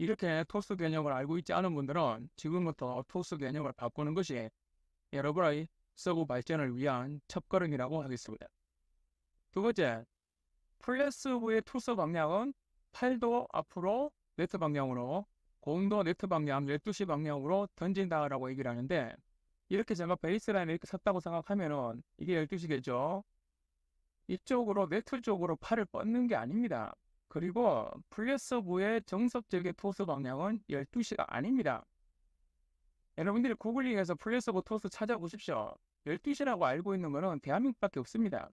이렇게 토스 개념을 알고 있지 않은 분들은 지금부터 토스 개념을 바꾸는 것이 여러분의 서브 발전을 위한 첫걸음이라고 하겠습니다. 두 번째, 플랫스브의 토스 방향은 팔도 앞으로 네트 방향으로 공도 네트 방향, 12시 방향으로 던진다라고 얘기를 하는데 이렇게 제가 베이스라인을 이렇게 섰다고 생각하면은 이게 12시겠죠? 이쪽으로 네트 쪽으로 팔을 뻗는 게 아닙니다. 그리고 플랫서브의 정석적인 토스 방향은 12시가 아닙니다. 여러분들이 구글링에서 플랫서브 토스 찾아보십시오. 12시라고 알고 있는 것은 대한민국밖에 없습니다.